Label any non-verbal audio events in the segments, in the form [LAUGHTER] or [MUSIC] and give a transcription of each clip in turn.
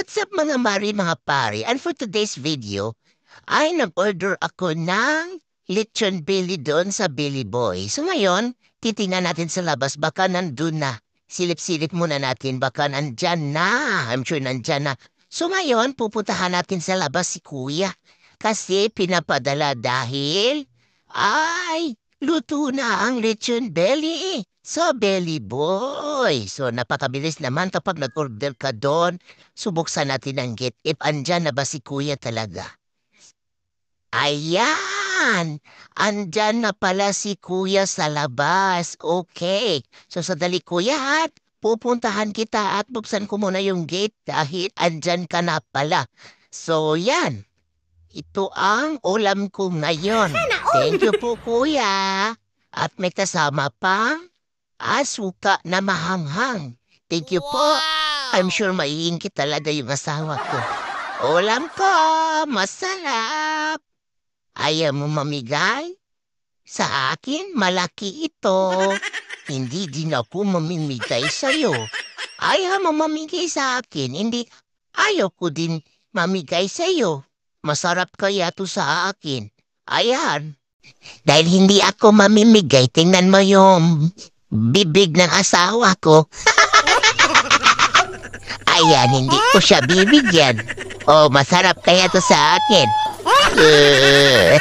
what's up mga mari mga pare? And for today's video, ay nag-order ako ng lechon belly doon sa Billy Boy. So ngayon, titingnan natin sa labas, baka nandun na. Silip-silip muna natin, baka nandyan na. I'm sure nandyan na. So ngayon, pupuntahan natin sa labas si Kuya. Kasi pinapadala dahil... Ay, Luto na ang lechon belly eh. So, belly boy. So, napakabilis naman kapag nag-order ka doon. Subuksan natin ang gate. If andyan na ba si kuya talaga? Ayan! Andyan na pala si kuya sa labas. Okay. So, sadali kuya at pupuntahan kita at buksan ko muna yung gate dahil andyan ka na pala. So, yan. Ito ang ulam ko ngayon. Thank you po, kuya. At may kasama pa, asuka na mahanghang. Thank you po. I'm sure maiingkit talaga yung asawa ko. Ulam ko, masarap. Ayaw mo mamigay? Sa akin, malaki ito. [LAUGHS] Hindi din ako mamimigay sa'yo. Ayaw mo mamigay sa akin, hindi ayaw ko din mamigay sa'yo. Masarap kaya to sa akin. Ayan. Dahil hindi ako mamimigay, tingnan mo yung bibig ng asawa ko. [LAUGHS] Ayan, hindi ko siya bibigyan. Oh, masarap kaya to sa akin. Uh,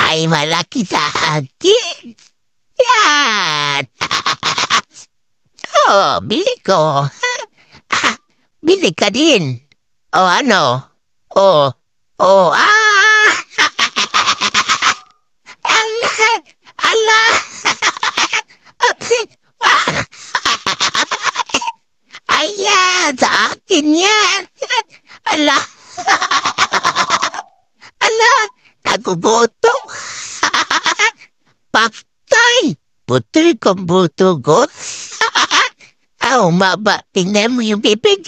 [LAUGHS] ay, malaki sa akin. Yan. [LAUGHS] oh, bili ko. Bili ka din oh, I know. oh, oh, ah! Allah! Allah! Ayan! Sa akin yan! Allah! Allah! Nagubotong! Patay! Putri kong buto ko! Ah, umaba! Tingnan mo yung bibig!